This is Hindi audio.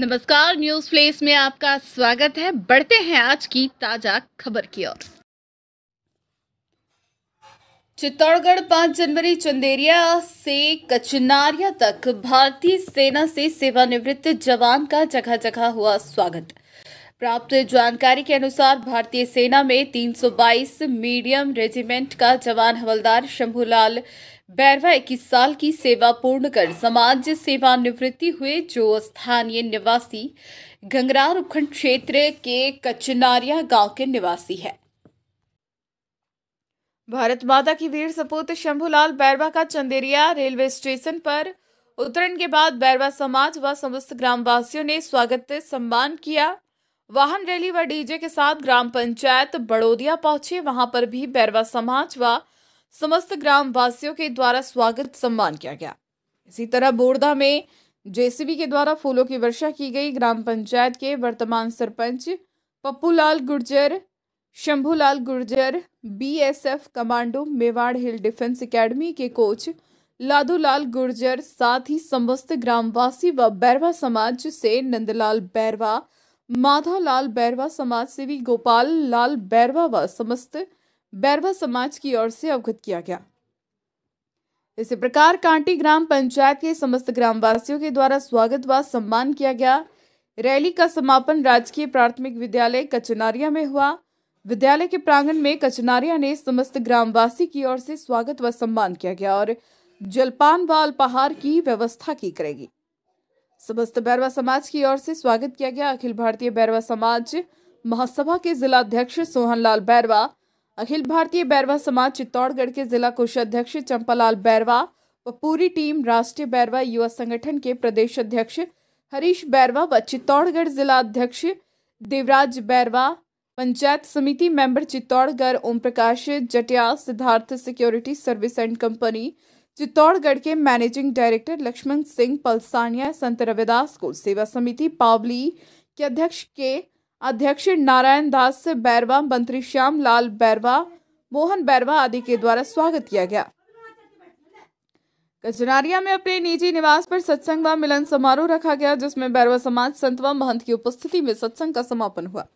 नमस्कार न्यूज प्लेस में आपका स्वागत है बढ़ते हैं आज की ताजा खबर की ओर चित्तौड़गढ़ पांच जनवरी चंदेरिया से कचनारिया तक भारतीय सेना से सेवानिवृत्त जवान का जगह जगह हुआ स्वागत प्राप्त जानकारी के अनुसार भारतीय सेना में 322 मीडियम रेजिमेंट का जवान हवलदार शंभूलाल बैरवा इक्कीस साल की सेवा पूर्ण कर समाज सेवानिवृत्ति हुए जो स्थानीय निवासी गंगरार उपखंड क्षेत्र के कचनारिया गांव के निवासी है भारत माता की वीर सपूत शंभूलाल बैरवा का चंदेरिया रेलवे स्टेशन पर उतरण के बाद बैरवा समाज व समस्त ग्रामवासियों ने स्वागत सम्मान किया वाहन रैली व डीजे के साथ ग्राम पंचायत बड़ोदिया पहुंचे वहां पर भी बैरवा समाज व समस्त वासियों के द्वारा स्वागत सम्मान किया गया इसी तरह बोरदा में जेसीबी के द्वारा फूलों की वर्षा की गई ग्राम पंचायत के वर्तमान sarpanch Pappulal Gurjar Shambhulal Gurjar BSF commando Mewar hill defence academy के कोच लादूलाल गुर्जर साथ ही समस्त ग्रामवासी व बैरवा समाज से नंदलाल बैरवा माधव लाल बैरवा समाज सेवी गोपाल लाल बैरवा व समस्त बैरवा समाज की ओर से अवगत किया गया इसी प्रकार कांटी ग्राम पंचायत के समस्त ग्रामवासियों के द्वारा स्वागत व सम्मान किया गया रैली का समापन राजकीय प्राथमिक विद्यालय कचनारिया में हुआ विद्यालय के प्रांगण में कचनारिया ने समस्त ग्रामवासी की ओर से स्वागत व सम्मान किया गया और जलपान व अल्पाहार की व्यवस्था की करेगी समस्त बैरवा समाज की ओर से स्वागत किया गया अखिल भारतीय बैरवा समाज महासभा के जिला अध्यक्ष सोहनलाल बैरवा अखिल भारतीय बैरवा समाज चित्तौड़गढ़ के जिला कोषाध्यक्ष चंपालाल बैरवा व पूरी टीम राष्ट्रीय बैरवा युवा संगठन के प्रदेश अध्यक्ष हरीश बैरवा व चित्तौड़गढ़ जिला अध्यक्ष Devraj Bairwa panchayat samiti member Chittorgarh Om Prakash Jatiya Siddharth security service and company Chittorgarh के मैनेजिंग डायरेक्टर लक्ष्मण सिंह पलसानिया संत रविदास को सेवा समिति पावली के अध्यक्ष के अध्यक्ष नारायण दास बैरवा मंत्री श्याम लाल बैरवा मोहन बैरवा आदि के द्वारा स्वागत किया गया कचनारिया में अपने निजी निवास पर सत्संग व मिलन समारोह रखा गया जिसमें बैरवा समाज संत व महंत की उपस्थिति में सत्संग का समापन हुआ